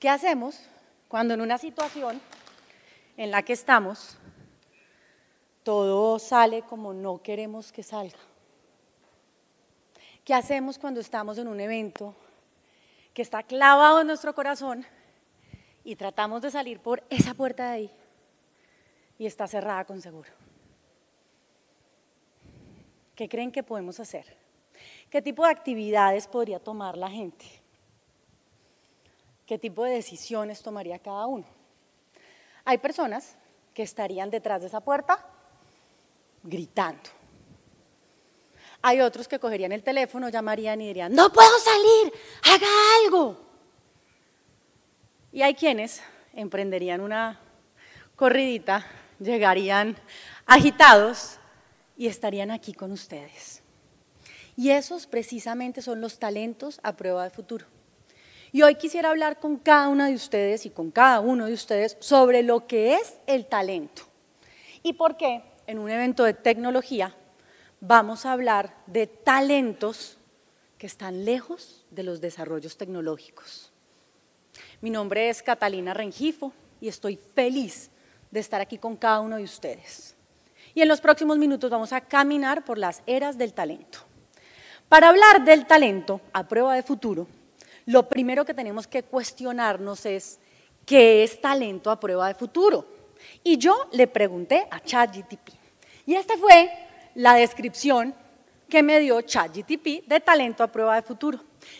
¿Qué hacemos cuando en una situación en la que estamos todo sale como no queremos que salga? ¿Qué hacemos cuando estamos en un evento que está clavado en nuestro corazón y tratamos de salir por esa puerta de ahí y está cerrada con seguro? ¿Qué creen que podemos hacer? ¿Qué tipo de actividades podría tomar la gente? qué tipo de decisiones tomaría cada uno. Hay personas que estarían detrás de esa puerta gritando. Hay otros que cogerían el teléfono, llamarían y dirían, no puedo salir, haga algo. Y hay quienes emprenderían una corridita, llegarían agitados y estarían aquí con ustedes. Y esos precisamente son los talentos a prueba de futuro. Y hoy quisiera hablar con cada una de ustedes y con cada uno de ustedes sobre lo que es el talento. Y por qué en un evento de tecnología vamos a hablar de talentos que están lejos de los desarrollos tecnológicos. Mi nombre es Catalina Rengifo y estoy feliz de estar aquí con cada uno de ustedes. Y en los próximos minutos vamos a caminar por las eras del talento. Para hablar del talento a prueba de futuro, lo primero que tenemos que cuestionarnos es qué es talento a prueba de futuro. Y yo le pregunté a ChatGTP. Y esta fue la descripción que me dio ChatGTP de talento a prueba de futuro.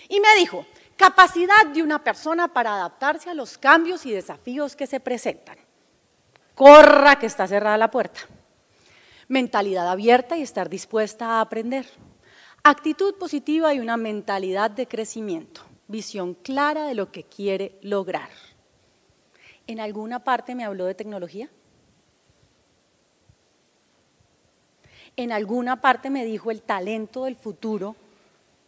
Y me dijo, capacidad de una persona para adaptarse a los cambios y desafíos que se presentan. Corra que está cerrada la puerta. Mentalidad abierta y estar dispuesta a aprender. Actitud positiva y una mentalidad de crecimiento visión clara de lo que quiere lograr. ¿En alguna parte me habló de tecnología? ¿En alguna parte me dijo el talento del futuro,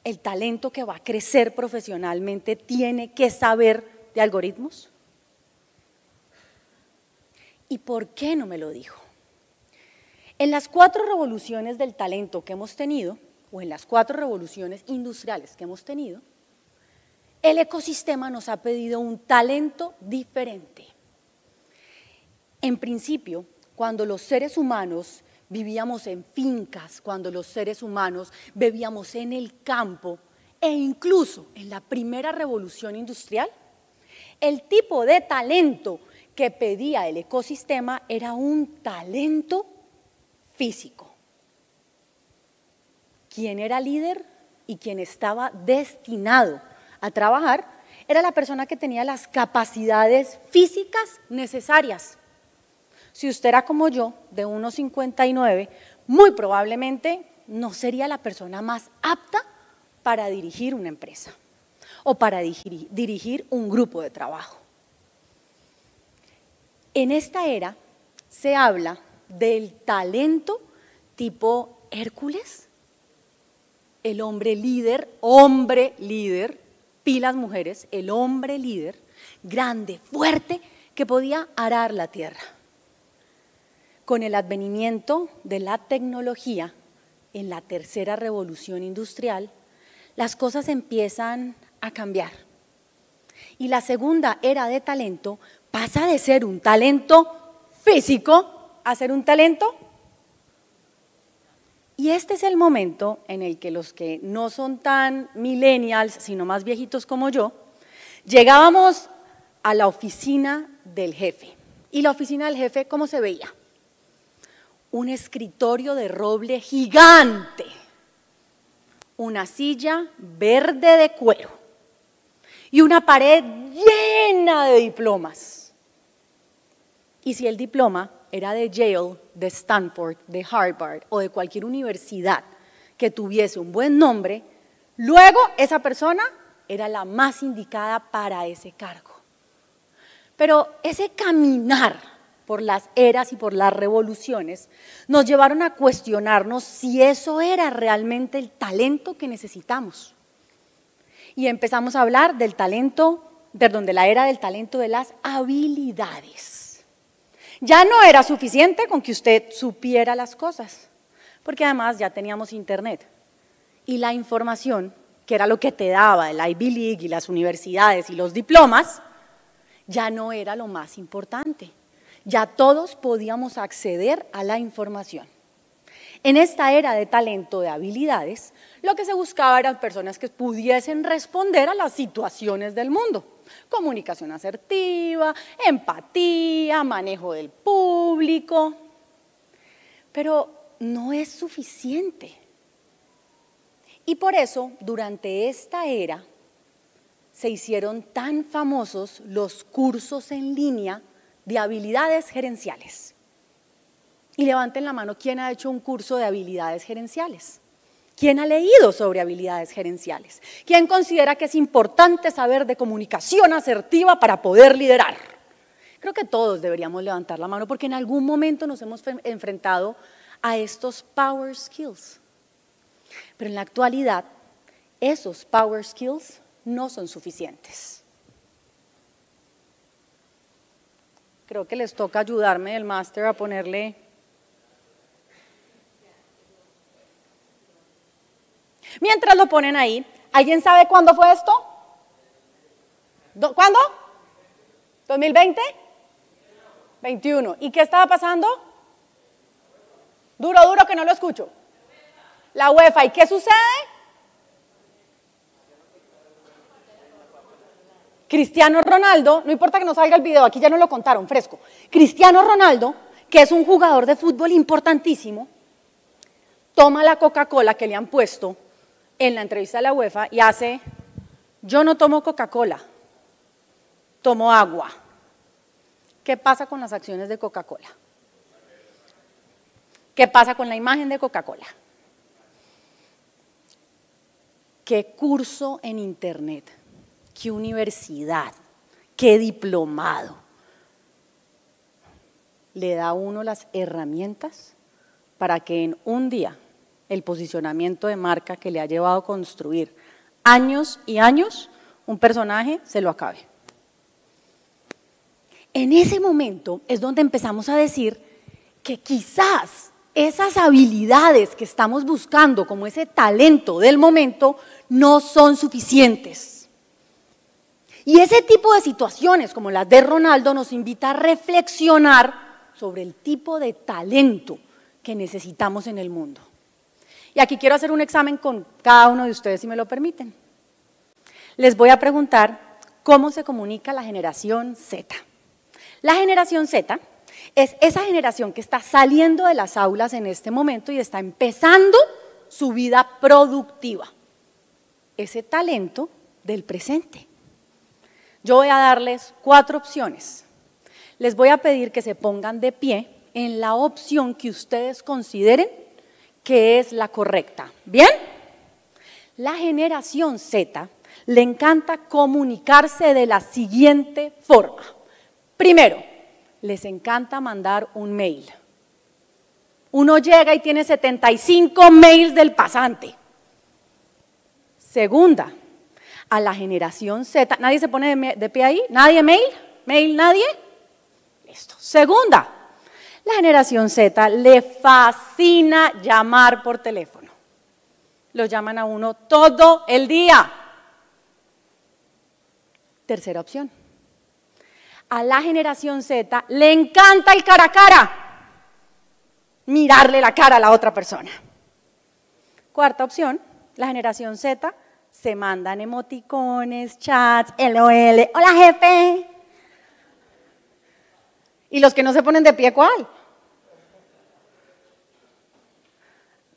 el talento que va a crecer profesionalmente, tiene que saber de algoritmos? ¿Y por qué no me lo dijo? En las cuatro revoluciones del talento que hemos tenido, o en las cuatro revoluciones industriales que hemos tenido, el ecosistema nos ha pedido un talento diferente. En principio, cuando los seres humanos vivíamos en fincas, cuando los seres humanos bebíamos en el campo e incluso en la primera revolución industrial, el tipo de talento que pedía el ecosistema era un talento físico. ¿Quién era líder y quién estaba destinado a trabajar, era la persona que tenía las capacidades físicas necesarias. Si usted era como yo, de 1,59, muy probablemente no sería la persona más apta para dirigir una empresa o para dirigir un grupo de trabajo. En esta era se habla del talento tipo Hércules, el hombre líder, hombre líder, las mujeres, el hombre líder, grande, fuerte, que podía arar la tierra. Con el advenimiento de la tecnología en la tercera revolución industrial, las cosas empiezan a cambiar. Y la segunda era de talento pasa de ser un talento físico a ser un talento y este es el momento en el que los que no son tan millennials, sino más viejitos como yo, llegábamos a la oficina del jefe. ¿Y la oficina del jefe cómo se veía? Un escritorio de roble gigante, una silla verde de cuero y una pared llena de diplomas. Y si el diploma era de Yale, de Stanford, de Harvard o de cualquier universidad que tuviese un buen nombre, luego esa persona era la más indicada para ese cargo. Pero ese caminar por las eras y por las revoluciones nos llevaron a cuestionarnos si eso era realmente el talento que necesitamos. Y empezamos a hablar del talento, perdón, de la era del talento de las habilidades. Ya no era suficiente con que usted supiera las cosas, porque además ya teníamos internet y la información, que era lo que te daba el Ivy League y las universidades y los diplomas, ya no era lo más importante. Ya todos podíamos acceder a la información. En esta era de talento, de habilidades, lo que se buscaba eran personas que pudiesen responder a las situaciones del mundo comunicación asertiva, empatía, manejo del público. Pero no es suficiente. Y por eso, durante esta era, se hicieron tan famosos los cursos en línea de habilidades gerenciales. Y levanten la mano, ¿quién ha hecho un curso de habilidades gerenciales? ¿Quién ha leído sobre habilidades gerenciales? ¿Quién considera que es importante saber de comunicación asertiva para poder liderar? Creo que todos deberíamos levantar la mano porque en algún momento nos hemos enfrentado a estos power skills. Pero en la actualidad, esos power skills no son suficientes. Creo que les toca ayudarme el máster a ponerle Mientras lo ponen ahí, ¿alguien sabe cuándo fue esto? ¿Cuándo? ¿2020? 21. ¿Y qué estaba pasando? Duro, duro que no lo escucho. La UEFA. ¿Y qué sucede? Cristiano Ronaldo, no importa que no salga el video, aquí ya no lo contaron, fresco. Cristiano Ronaldo, que es un jugador de fútbol importantísimo, toma la Coca-Cola que le han puesto en la entrevista a la UEFA y hace, yo no tomo Coca-Cola, tomo agua. ¿Qué pasa con las acciones de Coca-Cola? ¿Qué pasa con la imagen de Coca-Cola? ¿Qué curso en Internet? ¿Qué universidad? ¿Qué diplomado? ¿Le da a uno las herramientas para que en un día el posicionamiento de marca que le ha llevado a construir años y años un personaje, se lo acabe. En ese momento es donde empezamos a decir que quizás esas habilidades que estamos buscando, como ese talento del momento, no son suficientes. Y ese tipo de situaciones, como las de Ronaldo, nos invita a reflexionar sobre el tipo de talento que necesitamos en el mundo. Y aquí quiero hacer un examen con cada uno de ustedes, si me lo permiten. Les voy a preguntar cómo se comunica la generación Z. La generación Z es esa generación que está saliendo de las aulas en este momento y está empezando su vida productiva. Ese talento del presente. Yo voy a darles cuatro opciones. Les voy a pedir que se pongan de pie en la opción que ustedes consideren que es la correcta. ¿Bien? La generación Z le encanta comunicarse de la siguiente forma. Primero, les encanta mandar un mail. Uno llega y tiene 75 mails del pasante. Segunda, a la generación Z, ¿nadie se pone de, pie ahí? ¿Nadie mail? ¿Mail nadie? Listo. Segunda, la generación Z le fascina llamar por teléfono. Lo llaman a uno todo el día. Tercera opción. A la generación Z le encanta el cara a cara. Mirarle la cara a la otra persona. Cuarta opción, la generación Z se mandan emoticones, chats, LOL, hola jefe, ¿Y los que no se ponen de pie cuál?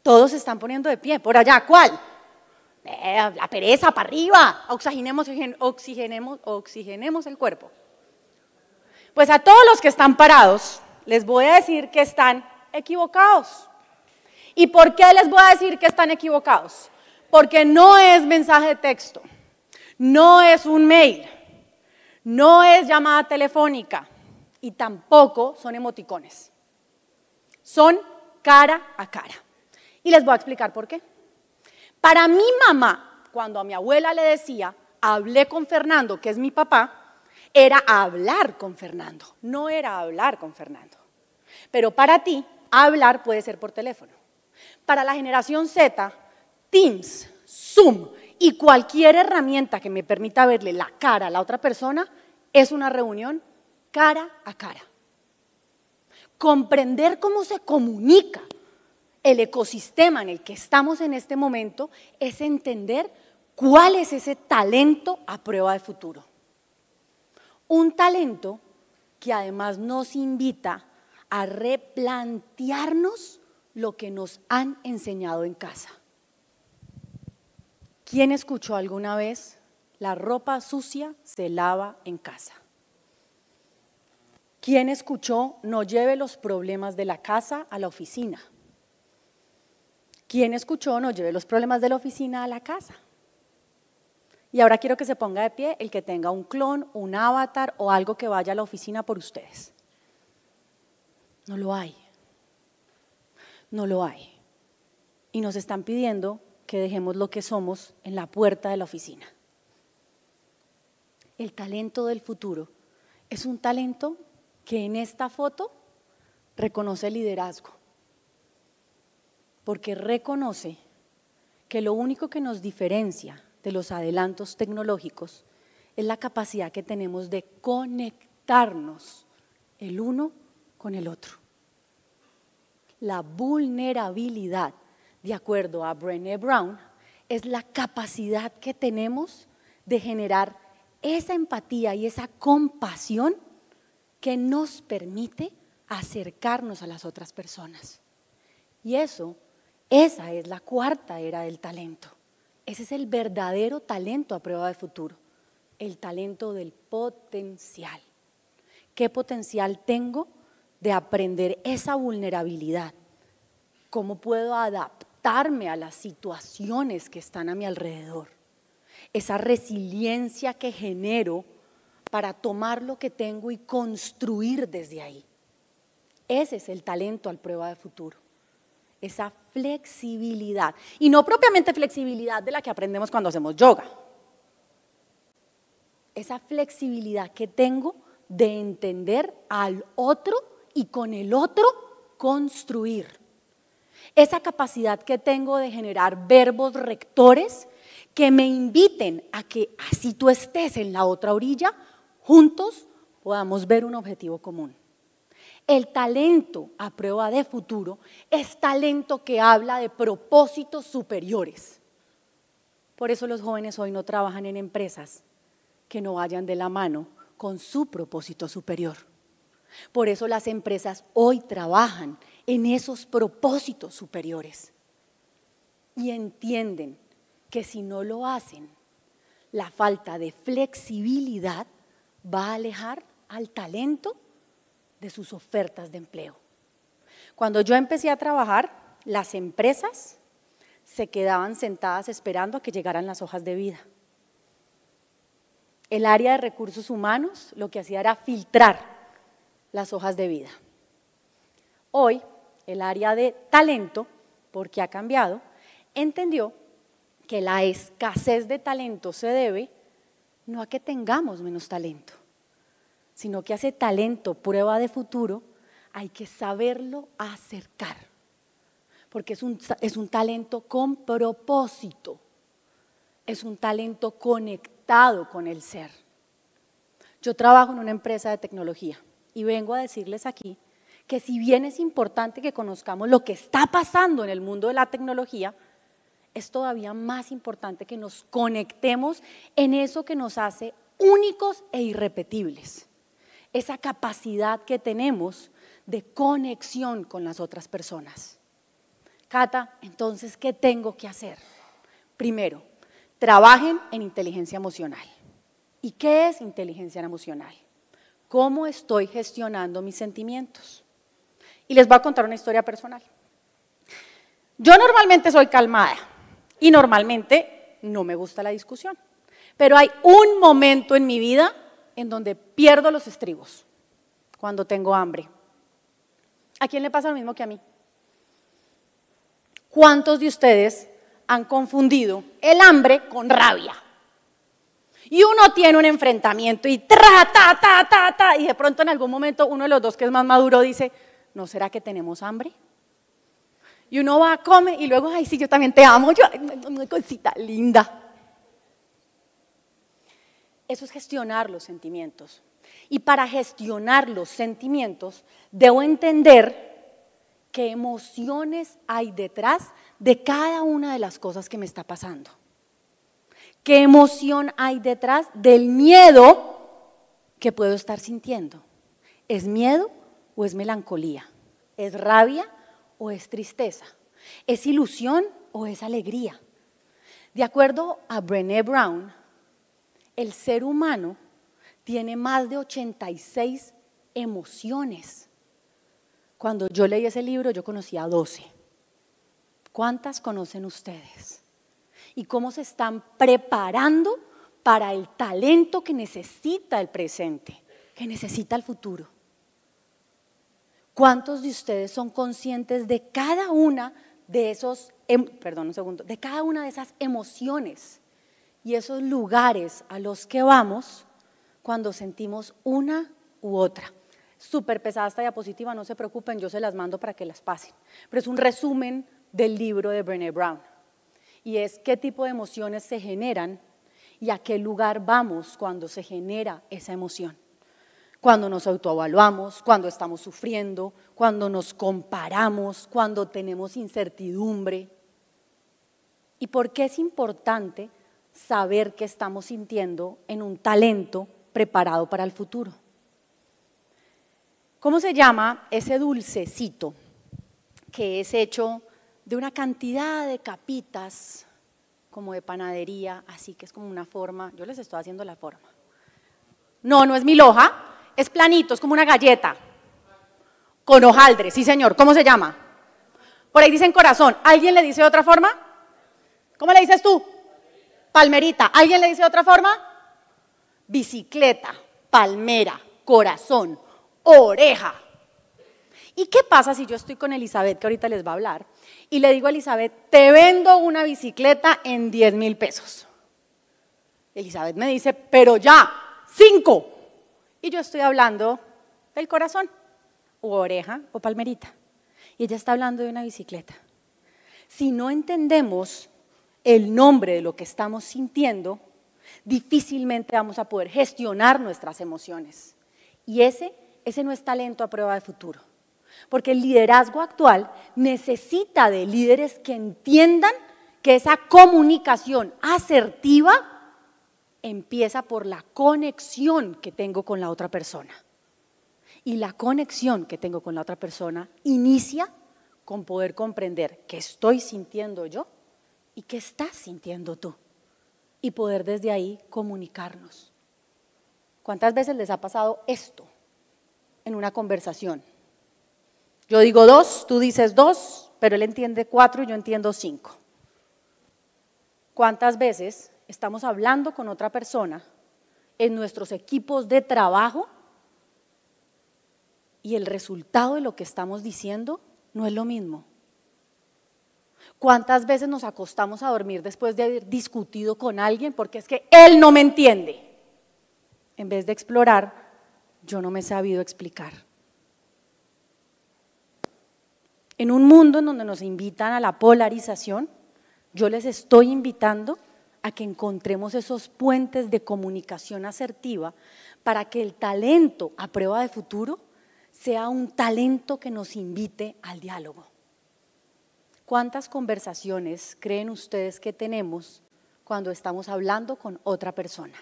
Todos se están poniendo de pie. Por allá, ¿cuál? Eh, la pereza, para arriba. Oxigenemos, oxigenemos, oxigenemos el cuerpo. Pues a todos los que están parados, les voy a decir que están equivocados. ¿Y por qué les voy a decir que están equivocados? Porque no es mensaje de texto, no es un mail, no es llamada telefónica, y tampoco son emoticones. Son cara a cara. Y les voy a explicar por qué. Para mi mamá, cuando a mi abuela le decía, hablé con Fernando, que es mi papá, era hablar con Fernando, no era hablar con Fernando. Pero para ti, hablar puede ser por teléfono. Para la generación Z, Teams, Zoom y cualquier herramienta que me permita verle la cara a la otra persona es una reunión cara a cara. Comprender cómo se comunica el ecosistema en el que estamos en este momento es entender cuál es ese talento a prueba de futuro. Un talento que además nos invita a replantearnos lo que nos han enseñado en casa. ¿Quién escuchó alguna vez la ropa sucia se lava en casa? ¿Quién escuchó no lleve los problemas de la casa a la oficina? ¿Quién escuchó no lleve los problemas de la oficina a la casa? Y ahora quiero que se ponga de pie el que tenga un clon, un avatar o algo que vaya a la oficina por ustedes. No lo hay. No lo hay. Y nos están pidiendo que dejemos lo que somos en la puerta de la oficina. El talento del futuro es un talento que en esta foto reconoce liderazgo, porque reconoce que lo único que nos diferencia de los adelantos tecnológicos es la capacidad que tenemos de conectarnos el uno con el otro. La vulnerabilidad, de acuerdo a Brené Brown, es la capacidad que tenemos de generar esa empatía y esa compasión que nos permite acercarnos a las otras personas. Y eso, esa es la cuarta era del talento. Ese es el verdadero talento a prueba de futuro, el talento del potencial. ¿Qué potencial tengo de aprender esa vulnerabilidad? ¿Cómo puedo adaptarme a las situaciones que están a mi alrededor? Esa resiliencia que genero para tomar lo que tengo y construir desde ahí. Ese es el talento al prueba de futuro. Esa flexibilidad. Y no propiamente flexibilidad de la que aprendemos cuando hacemos yoga. Esa flexibilidad que tengo de entender al otro y con el otro construir. Esa capacidad que tengo de generar verbos rectores que me inviten a que así tú estés en la otra orilla, juntos podamos ver un objetivo común. El talento a prueba de futuro es talento que habla de propósitos superiores. Por eso los jóvenes hoy no trabajan en empresas que no vayan de la mano con su propósito superior. Por eso las empresas hoy trabajan en esos propósitos superiores y entienden que si no lo hacen, la falta de flexibilidad va a alejar al talento de sus ofertas de empleo. Cuando yo empecé a trabajar, las empresas se quedaban sentadas esperando a que llegaran las hojas de vida. El área de recursos humanos lo que hacía era filtrar las hojas de vida. Hoy, el área de talento, porque ha cambiado, entendió que la escasez de talento se debe no a que tengamos menos talento, sino que hace talento prueba de futuro hay que saberlo acercar, porque es un talento con propósito, es un talento conectado con el ser. Yo trabajo en una empresa de tecnología y vengo a decirles aquí que si bien es importante que conozcamos lo que está pasando en el mundo de la tecnología, es todavía más importante que nos conectemos en eso que nos hace únicos e irrepetibles. Esa capacidad que tenemos de conexión con las otras personas. Cata, entonces, ¿qué tengo que hacer? Primero, trabajen en inteligencia emocional. ¿Y qué es inteligencia emocional? ¿Cómo estoy gestionando mis sentimientos? Y les voy a contar una historia personal. Yo normalmente soy calmada, y normalmente no me gusta la discusión. Pero hay un momento en mi vida en donde pierdo los estribos, cuando tengo hambre. ¿A quién le pasa lo mismo que a mí? ¿Cuántos de ustedes han confundido el hambre con rabia? Y uno tiene un enfrentamiento y ta, ta, ta, ta, y de pronto en algún momento uno de los dos que es más maduro dice, ¿no será que tenemos hambre? Y uno va, a come y luego, ay, sí, yo también te amo, yo, una cosita linda. Eso es gestionar los sentimientos. Y para gestionar los sentimientos, debo entender qué emociones hay detrás de cada una de las cosas que me está pasando. ¿Qué emoción hay detrás del miedo que puedo estar sintiendo? ¿Es miedo o es melancolía? ¿Es rabia o es tristeza? ¿Es ilusión o es alegría? De acuerdo a Brené Brown, el ser humano tiene más de 86 emociones. Cuando yo leí ese libro yo conocía 12. ¿Cuántas conocen ustedes? ¿Y cómo se están preparando para el talento que necesita el presente, que necesita el futuro? ¿Cuántos de ustedes son conscientes de cada una de esos, em, perdón un segundo, de cada una de esas emociones y esos lugares a los que vamos cuando sentimos una u otra? Súper pesada esta diapositiva, no se preocupen, yo se las mando para que las pasen. Pero es un resumen del libro de Brené Brown. Y es qué tipo de emociones se generan y a qué lugar vamos cuando se genera esa emoción cuando nos autoevaluamos, cuando estamos sufriendo, cuando nos comparamos, cuando tenemos incertidumbre. ¿Y por qué es importante saber qué estamos sintiendo en un talento preparado para el futuro? ¿Cómo se llama ese dulcecito que es hecho de una cantidad de capitas como de panadería, así que es como una forma, yo les estoy haciendo la forma. No, no es mi loja, es planito, es como una galleta. Con hojaldre, sí señor. ¿Cómo se llama? Por ahí dicen corazón. ¿Alguien le dice de otra forma? ¿Cómo le dices tú? Palmerita. ¿Alguien le dice de otra forma? Bicicleta, palmera, corazón, oreja. ¿Y qué pasa si yo estoy con Elizabeth, que ahorita les va a hablar, y le digo a Elizabeth, te vendo una bicicleta en 10 mil pesos? Elizabeth me dice, pero ya, cinco. Y yo estoy hablando del corazón, o oreja, o palmerita. Y ella está hablando de una bicicleta. Si no entendemos el nombre de lo que estamos sintiendo, difícilmente vamos a poder gestionar nuestras emociones. Y ese, ese no es talento a prueba de futuro. Porque el liderazgo actual necesita de líderes que entiendan que esa comunicación asertiva empieza por la conexión que tengo con la otra persona. Y la conexión que tengo con la otra persona inicia con poder comprender qué estoy sintiendo yo y qué estás sintiendo tú. Y poder desde ahí comunicarnos. ¿Cuántas veces les ha pasado esto en una conversación? Yo digo dos, tú dices dos, pero él entiende cuatro y yo entiendo cinco. ¿Cuántas veces estamos hablando con otra persona en nuestros equipos de trabajo y el resultado de lo que estamos diciendo no es lo mismo. ¿Cuántas veces nos acostamos a dormir después de haber discutido con alguien porque es que él no me entiende? En vez de explorar, yo no me he sabido explicar. En un mundo en donde nos invitan a la polarización, yo les estoy invitando a que encontremos esos puentes de comunicación asertiva para que el talento a prueba de futuro sea un talento que nos invite al diálogo. ¿Cuántas conversaciones creen ustedes que tenemos cuando estamos hablando con otra persona?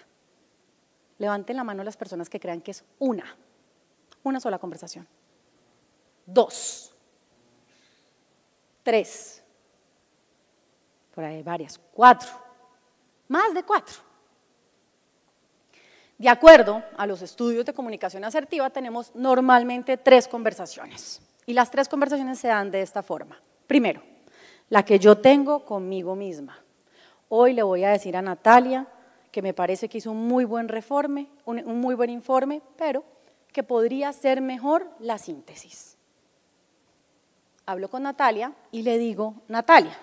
Levanten la mano las personas que crean que es una, una sola conversación. Dos, tres, por ahí varias, cuatro. Más de cuatro. De acuerdo a los estudios de comunicación asertiva, tenemos normalmente tres conversaciones. Y las tres conversaciones se dan de esta forma. Primero, la que yo tengo conmigo misma. Hoy le voy a decir a Natalia que me parece que hizo un muy buen reforme, un muy buen informe, pero que podría ser mejor la síntesis. Hablo con Natalia y le digo, Natalia,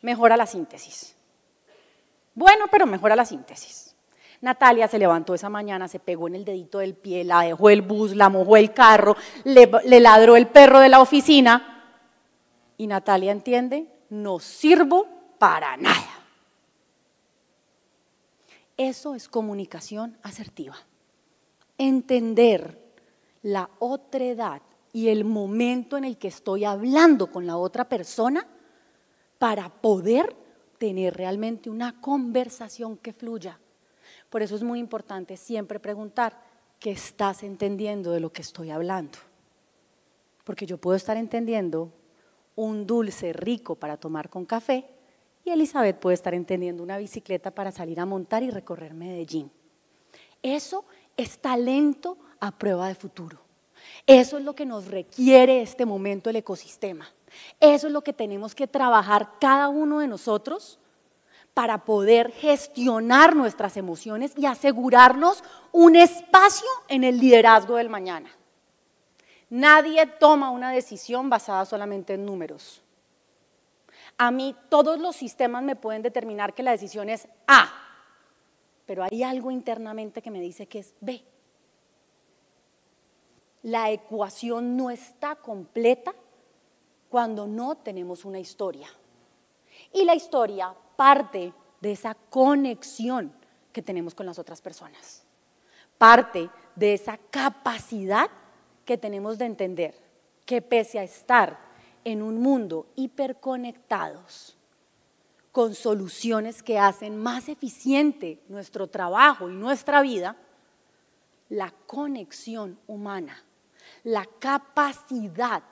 mejora la síntesis. Bueno, pero mejora la síntesis. Natalia se levantó esa mañana, se pegó en el dedito del pie, la dejó el bus, la mojó el carro, le, ladró el perro de la oficina. Y Natalia entiende, no sirvo para nada. Eso es comunicación asertiva. Entender la otra edad y el momento en el que estoy hablando con la otra persona para poder tener realmente una conversación que fluya. Por eso es muy importante siempre preguntar, ¿qué estás entendiendo de lo que estoy hablando? Porque yo puedo estar entendiendo un dulce rico para tomar con café y Elizabeth puede estar entendiendo una bicicleta para salir a montar y recorrer Medellín. Eso es talento a prueba de futuro. Eso es lo que nos requiere este momento el ecosistema. Eso es lo que tenemos que trabajar cada uno de nosotros para poder gestionar nuestras emociones y asegurarnos un espacio en el liderazgo del mañana. Nadie toma una decisión basada solamente en números. A mí todos los sistemas me pueden determinar que la decisión es A, pero hay algo internamente que me dice que es B. La ecuación no está completa cuando no tenemos una historia. Y la historia parte de esa conexión que tenemos con las otras personas. Parte de esa capacidad que tenemos de entender que pese a estar en un mundo hiperconectados, con soluciones que hacen más eficiente nuestro trabajo y nuestra vida, la conexión humana, la capacidad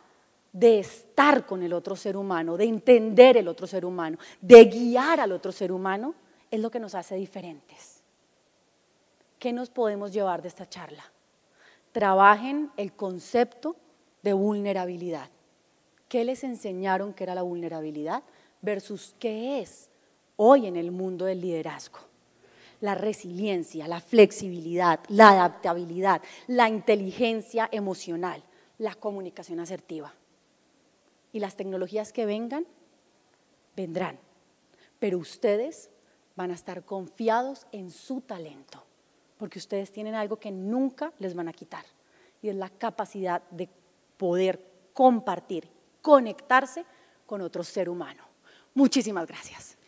de estar con el otro ser humano, de entender el otro ser humano, de guiar al otro ser humano, es lo que nos hace diferentes. ¿Qué nos podemos llevar de esta charla? Trabajen el concepto de vulnerabilidad. ¿Qué les enseñaron que era la vulnerabilidad versus qué es hoy en el mundo del liderazgo? La resiliencia, la flexibilidad, la adaptabilidad, la inteligencia emocional, la comunicación asertiva y las tecnologías que vengan, vendrán. Pero ustedes van a estar confiados en su talento, porque ustedes tienen algo que nunca les van a quitar, y es la capacidad de poder compartir, conectarse con otro ser humano. Muchísimas gracias.